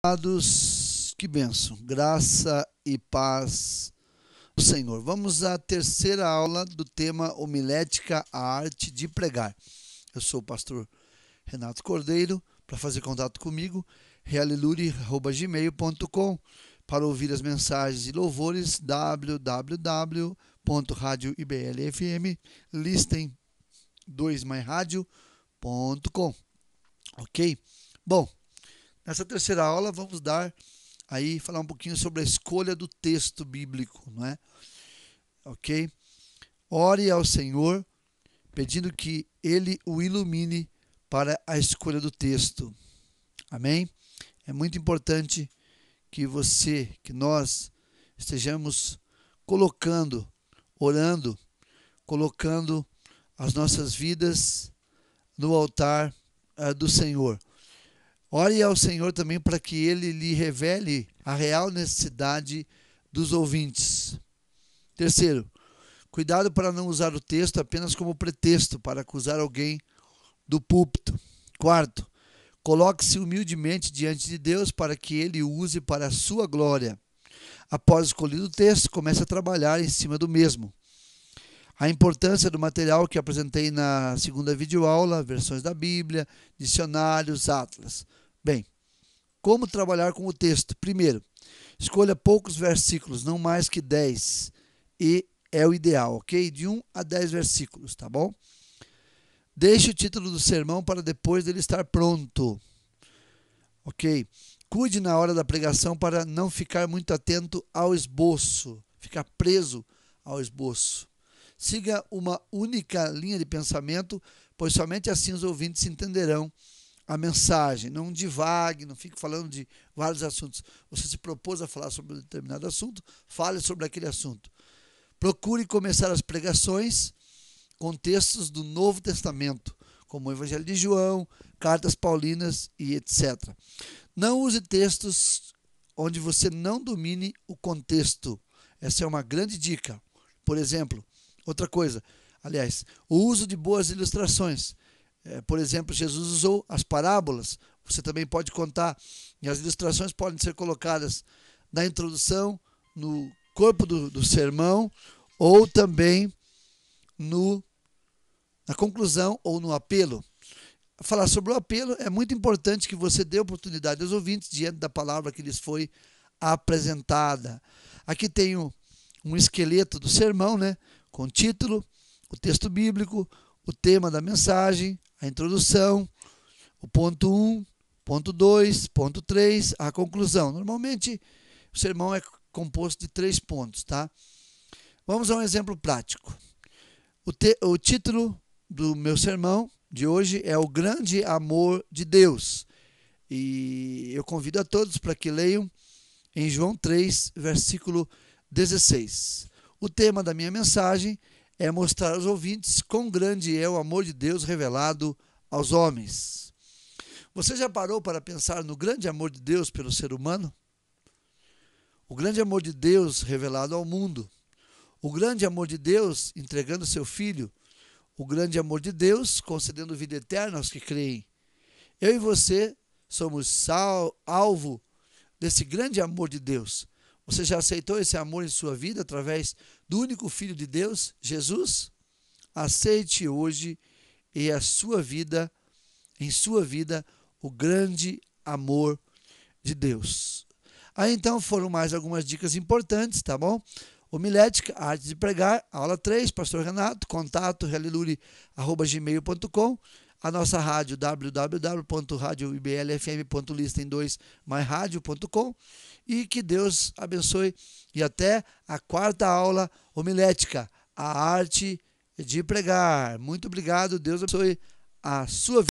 Amados, que benção, graça e paz do Senhor. Vamos à terceira aula do tema Homilética, a arte de pregar. Eu sou o pastor Renato Cordeiro. Para fazer contato comigo, realelure.gmail.com. Para ouvir as mensagens e louvores, www.radioiblfm, listem 2 myradio.com. Ok? Bom, Nessa terceira aula vamos dar aí falar um pouquinho sobre a escolha do texto bíblico, não é? OK? Ore ao Senhor pedindo que ele o ilumine para a escolha do texto. Amém? É muito importante que você, que nós estejamos colocando, orando, colocando as nossas vidas no altar uh, do Senhor. Ore ao Senhor também para que ele lhe revele a real necessidade dos ouvintes. Terceiro, cuidado para não usar o texto apenas como pretexto para acusar alguém do púlpito. Quarto, coloque-se humildemente diante de Deus para que ele o use para a sua glória. Após escolhido o texto, comece a trabalhar em cima do mesmo. A importância do material que apresentei na segunda videoaula, versões da Bíblia, dicionários, atlas. Bem, como trabalhar com o texto? Primeiro, escolha poucos versículos, não mais que 10, e é o ideal, ok? De 1 a 10 versículos, tá bom? Deixe o título do sermão para depois dele estar pronto, ok? Cuide na hora da pregação para não ficar muito atento ao esboço, ficar preso ao esboço. Siga uma única linha de pensamento, pois somente assim os ouvintes entenderão a mensagem, não divague, não fique falando de vários assuntos. Você se propôs a falar sobre um determinado assunto, fale sobre aquele assunto. Procure começar as pregações com textos do Novo Testamento, como o Evangelho de João, cartas paulinas e etc. Não use textos onde você não domine o contexto. Essa é uma grande dica. Por exemplo, outra coisa, aliás, o uso de boas ilustrações. É, por exemplo, Jesus usou as parábolas. Você também pode contar. E as ilustrações podem ser colocadas na introdução, no corpo do, do sermão, ou também no, na conclusão ou no apelo. Falar sobre o apelo é muito importante que você dê oportunidade aos ouvintes diante da palavra que lhes foi apresentada. Aqui tem um, um esqueleto do sermão, né? com título, o texto bíblico, o tema da mensagem, a introdução, o ponto 1, um, ponto 2, ponto 3, a conclusão. Normalmente o sermão é composto de três pontos, tá? Vamos a um exemplo prático. O, te, o título do meu sermão de hoje é O Grande Amor de Deus. E eu convido a todos para que leiam em João 3, versículo 16. O tema da minha mensagem é mostrar aos ouvintes quão grande é o amor de Deus revelado aos homens. Você já parou para pensar no grande amor de Deus pelo ser humano? O grande amor de Deus revelado ao mundo. O grande amor de Deus entregando seu filho. O grande amor de Deus concedendo vida eterna aos que creem. Eu e você somos alvo desse grande amor de Deus. Você já aceitou esse amor em sua vida através do único Filho de Deus, Jesus? Aceite hoje e a sua vida, em sua vida, o grande amor de Deus. Aí então foram mais algumas dicas importantes, tá bom? Homilética, arte de pregar, aula 3, pastor Renato, contato relilure@gmail.com, a nossa rádio wwwradioiblfmlistem 2 myradio.com e que Deus abençoe. E até a quarta aula homilética, a arte de pregar. Muito obrigado, Deus abençoe a sua vida.